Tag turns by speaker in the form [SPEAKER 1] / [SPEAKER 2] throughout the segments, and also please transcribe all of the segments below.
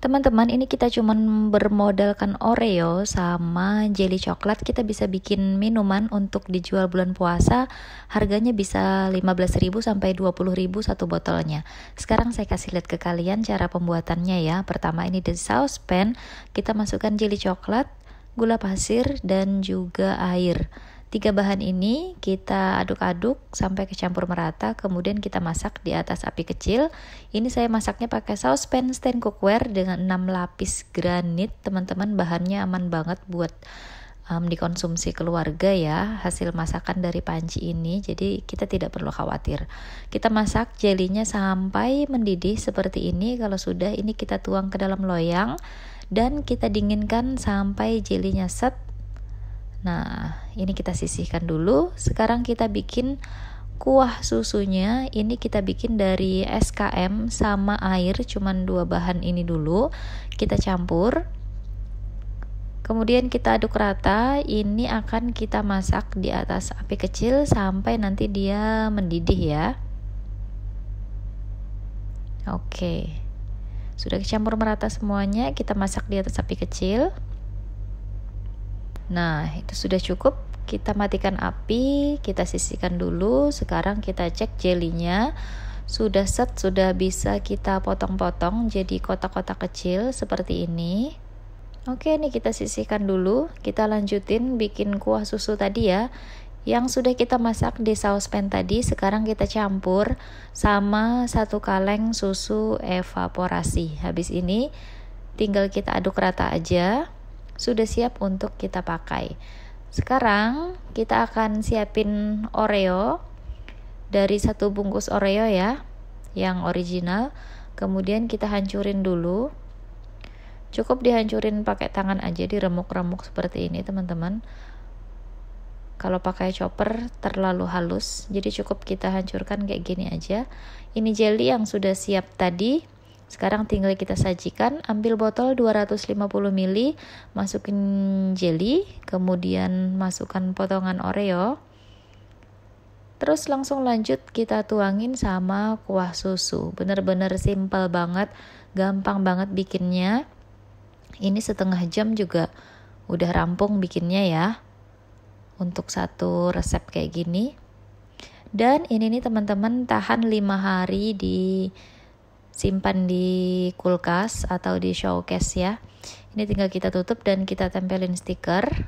[SPEAKER 1] Teman-teman, ini kita cuman bermodalkan Oreo sama jelly coklat kita bisa bikin minuman untuk dijual bulan puasa. Harganya bisa 15.000 sampai 20.000 satu botolnya. Sekarang saya kasih lihat ke kalian cara pembuatannya ya. Pertama ini di saucepan kita masukkan jelly coklat, gula pasir dan juga air. Tiga bahan ini kita aduk-aduk sampai kecampur merata, kemudian kita masak di atas api kecil. Ini saya masaknya pakai saucepan stand cookware dengan 6 lapis granit. Teman-teman, bahannya aman banget buat um, dikonsumsi keluarga ya hasil masakan dari panci ini jadi kita tidak perlu khawatir kita masak jelinya sampai mendidih seperti ini kalau sudah ini kita tuang ke dalam loyang dan kita dinginkan sampai jelinya set Nah, ini kita sisihkan dulu. Sekarang kita bikin kuah susunya. Ini kita bikin dari SKM sama air, cuman dua bahan ini dulu. Kita campur. Kemudian kita aduk rata. Ini akan kita masak di atas api kecil sampai nanti dia mendidih ya. Oke. Sudah dicampur merata semuanya, kita masak di atas api kecil. Nah, itu sudah cukup. Kita matikan api, kita sisihkan dulu. Sekarang kita cek jelinya. Sudah set, sudah bisa kita potong-potong jadi kotak-kotak kecil seperti ini. Oke, ini kita sisihkan dulu. Kita lanjutin bikin kuah susu tadi ya. Yang sudah kita masak di sauspan tadi, sekarang kita campur sama satu kaleng susu evaporasi. Habis ini tinggal kita aduk rata aja sudah siap untuk kita pakai. Sekarang kita akan siapin Oreo dari satu bungkus Oreo ya, yang original. Kemudian kita hancurin dulu. Cukup dihancurin pakai tangan aja, diremuk-remuk seperti ini, teman-teman. Kalau pakai chopper terlalu halus, jadi cukup kita hancurkan kayak gini aja. Ini jelly yang sudah siap tadi. Sekarang tinggal kita sajikan, ambil botol 250 ml, masukin jelly, kemudian masukkan potongan Oreo. Terus langsung lanjut kita tuangin sama kuah susu. Bener-bener simple banget, gampang banget bikinnya. Ini setengah jam juga udah rampung bikinnya ya. Untuk satu resep kayak gini. Dan ini nih teman-teman tahan 5 hari di simpan di kulkas atau di showcase ya. Ini tinggal kita tutup dan kita tempelin stiker.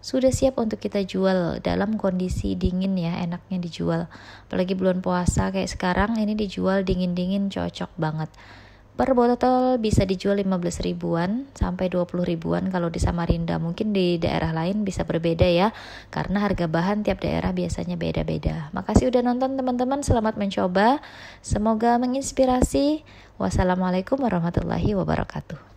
[SPEAKER 1] Sudah siap untuk kita jual dalam kondisi dingin ya, enaknya dijual. Apalagi bulan puasa kayak sekarang ini dijual dingin-dingin cocok banget. Per botol bisa dijual 15 ribuan sampai 20 ribuan kalau di Samarinda. Mungkin di daerah lain bisa berbeda ya, karena harga bahan tiap daerah biasanya beda-beda. Makasih udah nonton teman-teman, selamat mencoba. Semoga menginspirasi. Wassalamualaikum warahmatullahi wabarakatuh.